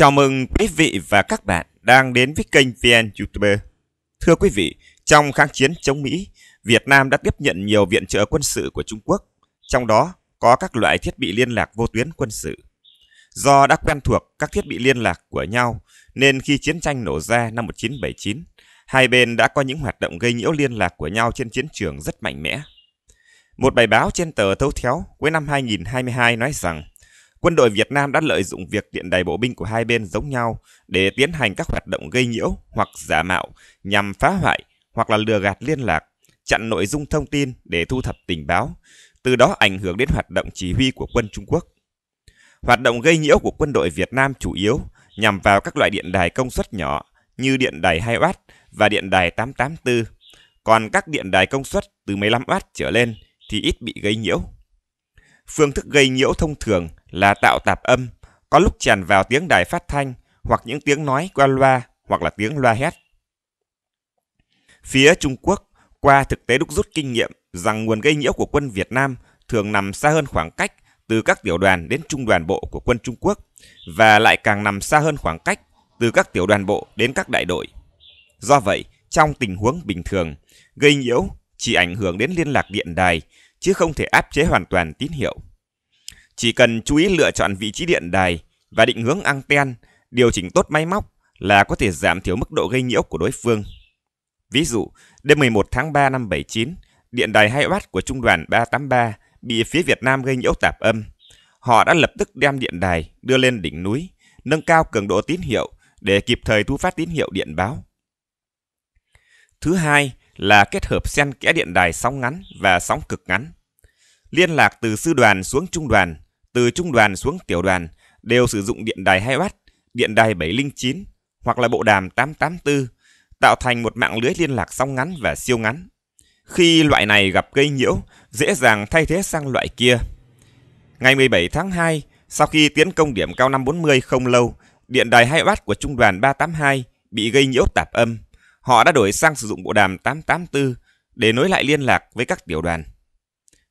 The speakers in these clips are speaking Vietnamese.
Chào mừng quý vị và các bạn đang đến với kênh VN YouTuber. Thưa quý vị, trong kháng chiến chống Mỹ, Việt Nam đã tiếp nhận nhiều viện trợ quân sự của Trung Quốc, trong đó có các loại thiết bị liên lạc vô tuyến quân sự. Do đã quen thuộc các thiết bị liên lạc của nhau, nên khi chiến tranh nổ ra năm 1979, hai bên đã có những hoạt động gây nhiễu liên lạc của nhau trên chiến trường rất mạnh mẽ. Một bài báo trên tờ Thấu Théo cuối năm 2022 nói rằng Quân đội Việt Nam đã lợi dụng việc điện đài bộ binh của hai bên giống nhau để tiến hành các hoạt động gây nhiễu hoặc giả mạo nhằm phá hoại hoặc là lừa gạt liên lạc, chặn nội dung thông tin để thu thập tình báo, từ đó ảnh hưởng đến hoạt động chỉ huy của quân Trung Quốc. Hoạt động gây nhiễu của quân đội Việt Nam chủ yếu nhằm vào các loại điện đài công suất nhỏ như điện đài 2W và điện đài 884, còn các điện đài công suất từ 15W trở lên thì ít bị gây nhiễu. Phương thức gây nhiễu thông thường là tạo tạp âm, có lúc tràn vào tiếng đài phát thanh hoặc những tiếng nói qua loa hoặc là tiếng loa hét. Phía Trung Quốc, qua thực tế đúc rút kinh nghiệm rằng nguồn gây nhiễu của quân Việt Nam thường nằm xa hơn khoảng cách từ các tiểu đoàn đến trung đoàn bộ của quân Trung Quốc và lại càng nằm xa hơn khoảng cách từ các tiểu đoàn bộ đến các đại đội. Do vậy, trong tình huống bình thường, gây nhiễu chỉ ảnh hưởng đến liên lạc điện đài chứ không thể áp chế hoàn toàn tín hiệu. Chỉ cần chú ý lựa chọn vị trí điện đài và định hướng anten, điều chỉnh tốt máy móc là có thể giảm thiểu mức độ gây nhiễu của đối phương. Ví dụ, đêm 11 tháng 3 năm 79, điện đài 2W của trung đoàn 383 bị phía Việt Nam gây nhiễu tạp âm. Họ đã lập tức đem điện đài đưa lên đỉnh núi, nâng cao cường độ tín hiệu để kịp thời thu phát tín hiệu điện báo. Thứ hai, là kết hợp xen kẽ điện đài sóng ngắn và sóng cực ngắn. Liên lạc từ sư đoàn xuống trung đoàn, từ trung đoàn xuống tiểu đoàn đều sử dụng điện đài 2W, điện đài 709 hoặc là bộ đàm 884, tạo thành một mạng lưới liên lạc sóng ngắn và siêu ngắn. Khi loại này gặp gây nhiễu, dễ dàng thay thế sang loại kia. Ngày 17 tháng 2, sau khi tiến công điểm cao 540 không lâu, điện đài 2W của trung đoàn 382 bị gây nhiễu tạp âm họ đã đổi sang sử dụng bộ đàm 884 để nối lại liên lạc với các tiểu đoàn.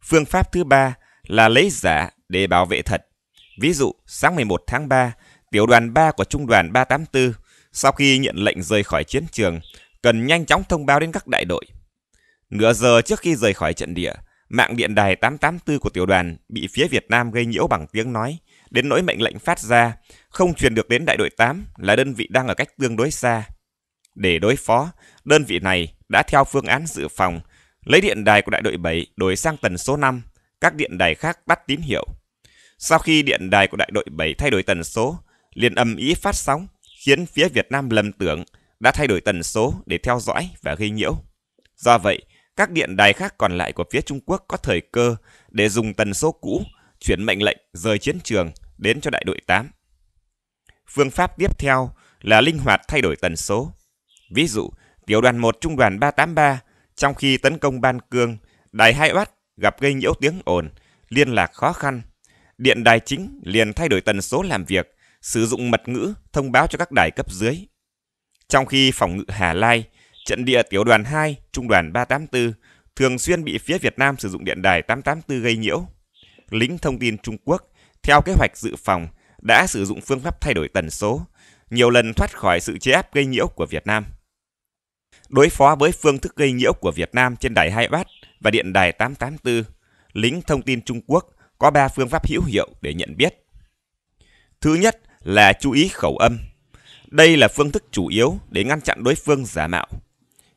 Phương pháp thứ ba là lấy giả để bảo vệ thật. Ví dụ, sáng 11 tháng 3, tiểu đoàn 3 của trung đoàn 384 sau khi nhận lệnh rời khỏi chiến trường cần nhanh chóng thông báo đến các đại đội. Nửa giờ trước khi rời khỏi trận địa, mạng điện đài 884 của tiểu đoàn bị phía Việt Nam gây nhiễu bằng tiếng nói, đến nỗi mệnh lệnh phát ra không truyền được đến đại đội 8 là đơn vị đang ở cách tương đối xa. Để đối phó, đơn vị này đã theo phương án dự phòng, lấy điện đài của đại đội 7 đổi sang tần số 5, các điện đài khác bắt tín hiệu. Sau khi điện đài của đại đội 7 thay đổi tần số, liền âm ý phát sóng, khiến phía Việt Nam lầm tưởng đã thay đổi tần số để theo dõi và gây nhiễu. Do vậy, các điện đài khác còn lại của phía Trung Quốc có thời cơ để dùng tần số cũ chuyển mệnh lệnh rời chiến trường đến cho đại đội 8. Phương pháp tiếp theo là linh hoạt thay đổi tần số. Ví dụ, tiểu đoàn 1 trung đoàn 383 trong khi tấn công Ban Cương, đài Hai Oát gặp gây nhiễu tiếng ồn, liên lạc khó khăn. Điện đài chính liền thay đổi tần số làm việc, sử dụng mật ngữ thông báo cho các đài cấp dưới. Trong khi phòng ngự Hà Lai, trận địa tiểu đoàn 2, trung đoàn 384 thường xuyên bị phía Việt Nam sử dụng điện đài 884 gây nhiễu. Lính thông tin Trung Quốc theo kế hoạch dự phòng đã sử dụng phương pháp thay đổi tần số, nhiều lần thoát khỏi sự chế áp gây nhiễu của Việt Nam đối phó với phương thức gây nhiễu của Việt Nam trên đài Hai Bát và điện đài 884, lính thông tin Trung Quốc có 3 phương pháp hữu hiệu để nhận biết. Thứ nhất là chú ý khẩu âm. Đây là phương thức chủ yếu để ngăn chặn đối phương giả mạo.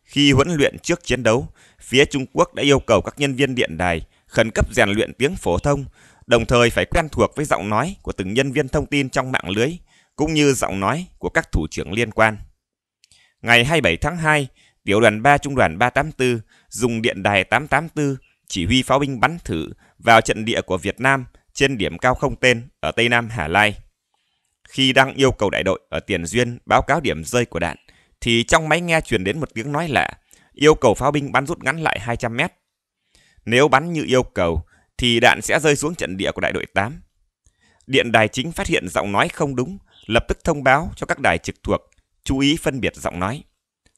Khi huấn luyện trước chiến đấu, phía Trung Quốc đã yêu cầu các nhân viên điện đài khẩn cấp rèn luyện tiếng phổ thông, đồng thời phải quen thuộc với giọng nói của từng nhân viên thông tin trong mạng lưới, cũng như giọng nói của các thủ trưởng liên quan. Ngày 27 tháng 2, tiểu đoàn 3 trung đoàn 384 dùng điện đài 884 chỉ huy pháo binh bắn thử vào trận địa của Việt Nam trên điểm cao không tên ở Tây Nam Hà Lai. Khi đang yêu cầu đại đội ở Tiền Duyên báo cáo điểm rơi của đạn, thì trong máy nghe truyền đến một tiếng nói lạ, yêu cầu pháo binh bắn rút ngắn lại 200 mét. Nếu bắn như yêu cầu, thì đạn sẽ rơi xuống trận địa của đại đội 8. Điện đài chính phát hiện giọng nói không đúng, lập tức thông báo cho các đài trực thuộc, chú ý phân biệt giọng nói.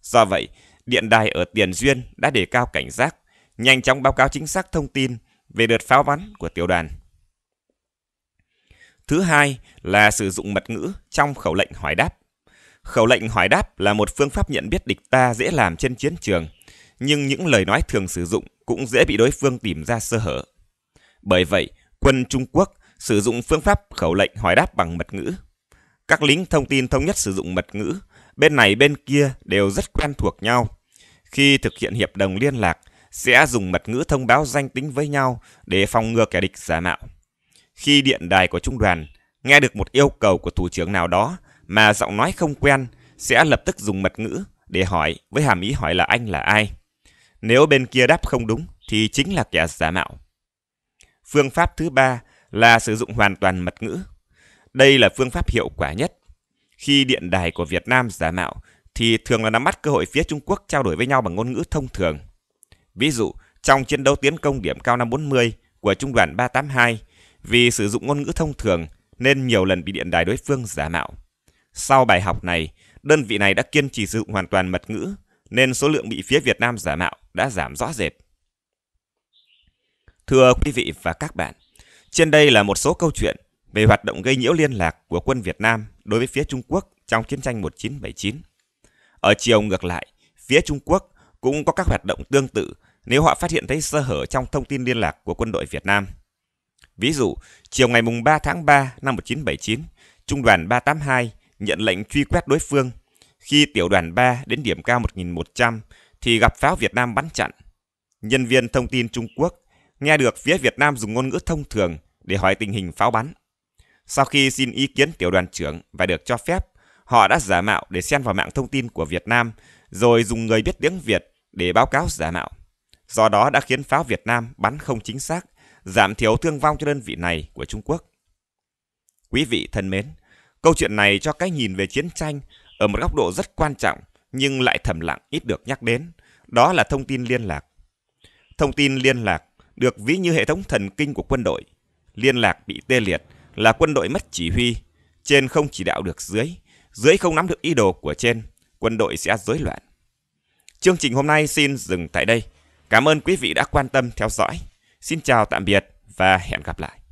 Do vậy, điện đài ở Tiền Duyên đã đề cao cảnh giác, nhanh chóng báo cáo chính xác thông tin về đợt pháo bắn của tiểu đoàn. Thứ hai là sử dụng mật ngữ trong khẩu lệnh hỏi đáp. Khẩu lệnh hỏi đáp là một phương pháp nhận biết địch ta dễ làm trên chiến trường, nhưng những lời nói thường sử dụng cũng dễ bị đối phương tìm ra sơ hở. Bởi vậy, quân Trung Quốc sử dụng phương pháp khẩu lệnh hỏi đáp bằng mật ngữ. Các lính thông tin thống nhất sử dụng mật ngữ bên này bên kia đều rất quen thuộc nhau. Khi thực hiện hiệp đồng liên lạc, sẽ dùng mật ngữ thông báo danh tính với nhau để phòng ngừa kẻ địch giả mạo. Khi điện đài của trung đoàn nghe được một yêu cầu của thủ trưởng nào đó mà giọng nói không quen, sẽ lập tức dùng mật ngữ để hỏi với hàm ý hỏi là anh là ai. Nếu bên kia đáp không đúng thì chính là kẻ giả mạo. Phương pháp thứ ba là sử dụng hoàn toàn mật ngữ. Đây là phương pháp hiệu quả nhất khi điện đài của Việt Nam giả mạo, thì thường là nắm bắt cơ hội phía Trung Quốc trao đổi với nhau bằng ngôn ngữ thông thường. Ví dụ, trong chiến đấu tiến công điểm cao năm 40 của Trung đoàn 382, vì sử dụng ngôn ngữ thông thường nên nhiều lần bị điện đài đối phương giả mạo. Sau bài học này, đơn vị này đã kiên trì sử dụng hoàn toàn mật ngữ, nên số lượng bị phía Việt Nam giả mạo đã giảm rõ rệt. Thưa quý vị và các bạn, trên đây là một số câu chuyện về hoạt động gây nhiễu liên lạc của quân Việt Nam đối với phía Trung Quốc trong chiến tranh 1979. Ở chiều ngược lại, phía Trung Quốc cũng có các hoạt động tương tự nếu họ phát hiện thấy sơ hở trong thông tin liên lạc của quân đội Việt Nam. Ví dụ, chiều ngày 3 tháng 3 năm 1979, Trung đoàn 382 nhận lệnh truy quét đối phương. Khi tiểu đoàn 3 đến điểm cao 1100 thì gặp pháo Việt Nam bắn chặn. Nhân viên thông tin Trung Quốc nghe được phía Việt Nam dùng ngôn ngữ thông thường để hỏi tình hình pháo bắn. Sau khi xin ý kiến tiểu đoàn trưởng và được cho phép, họ đã giả mạo để xen vào mạng thông tin của Việt Nam, rồi dùng người biết tiếng Việt để báo cáo giả mạo. Do đó đã khiến pháo Việt Nam bắn không chính xác, giảm thiểu thương vong cho đơn vị này của Trung Quốc. Quý vị thân mến, câu chuyện này cho cái nhìn về chiến tranh ở một góc độ rất quan trọng nhưng lại thầm lặng ít được nhắc đến, đó là thông tin liên lạc. Thông tin liên lạc được ví như hệ thống thần kinh của quân đội. Liên lạc bị tê liệt là quân đội mất chỉ huy, trên không chỉ đạo được dưới, dưới không nắm được ý đồ của trên, quân đội sẽ rối loạn. Chương trình hôm nay xin dừng tại đây. Cảm ơn quý vị đã quan tâm theo dõi. Xin chào tạm biệt và hẹn gặp lại.